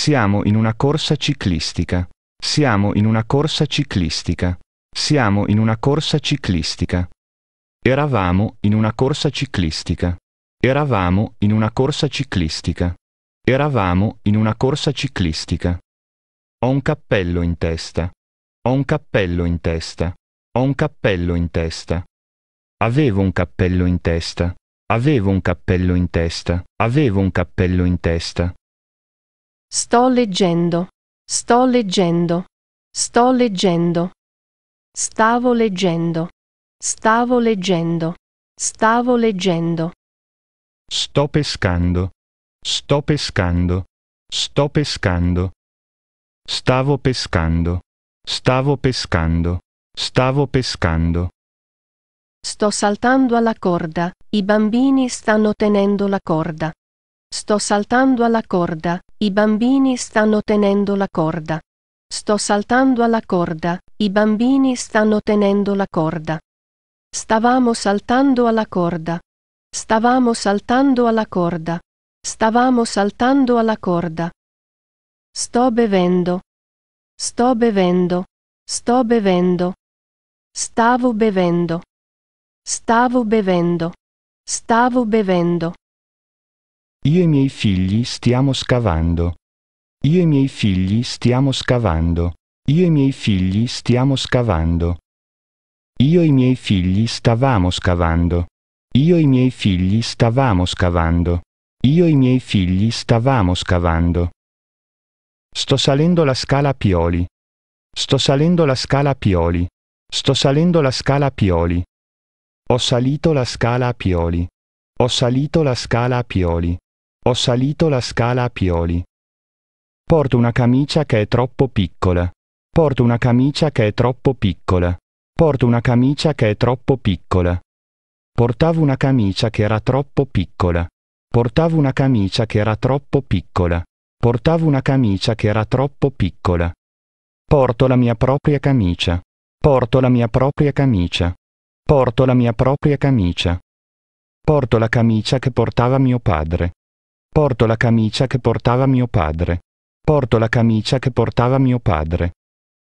Siamo in una corsa ciclistica. Siamo in una corsa ciclistica. Siamo in una corsa ciclistica. Eravamo in una corsa ciclistica. Eravamo in una corsa ciclistica. Eravamo in una corsa ciclistica. Ho un cappello in testa. Ho un cappello in testa. Ho un cappello in testa. Avevo un cappello in testa. Avevo un cappello in testa. Avevo un cappello in testa. Sto leggendo. Sto leggendo. Sto leggendo. Stavo leggendo. Stavo leggendo. Stavo leggendo. Sto pescando. Sto pescando. Sto pescando. Stavo pescando. Stavo pescando. Stavo pescando. Sto saltando alla corda. I bambini stanno tenendo la corda. Sto saltando alla corda. I bambini stanno tenendo la corda. Sto saltando alla corda. I bambini stanno tenendo la corda. Stavamo saltando alla corda. Stavamo saltando alla corda. Stavamo saltando alla corda. Sto bevendo. Sto bevendo. Sto bevendo. Stavo bevendo. Stavo bevendo. Stavo bevendo. Io e i miei figli stiamo scavando. Io e i miei figli stiamo scavando. Io e i miei figli stiamo scavando. Io e i miei figli stavamo scavando. Io e i miei figli stavamo scavando. Io e i miei figli stavamo scavando. Sto salendo la scala a Pioli. Sto salendo la scala a Pioli. Sto salendo la scala a Pioli. Ho salito la scala a Pioli. Ho salito la scala a Pioli. Ho salito la scala a pioli. Porto una camicia che è troppo piccola. Porto una camicia che è troppo piccola. Porto una camicia che è troppo piccola. Portavo una camicia che era troppo piccola. Portavo una camicia che era troppo piccola. Portavo una camicia che era troppo piccola. Porto la mia propria camicia. Porto la mia propria camicia. Porto la mia propria camicia. Porto la camicia che portava mio padre. Porto la camicia che portava mio padre. Porto la camicia che portava mio padre.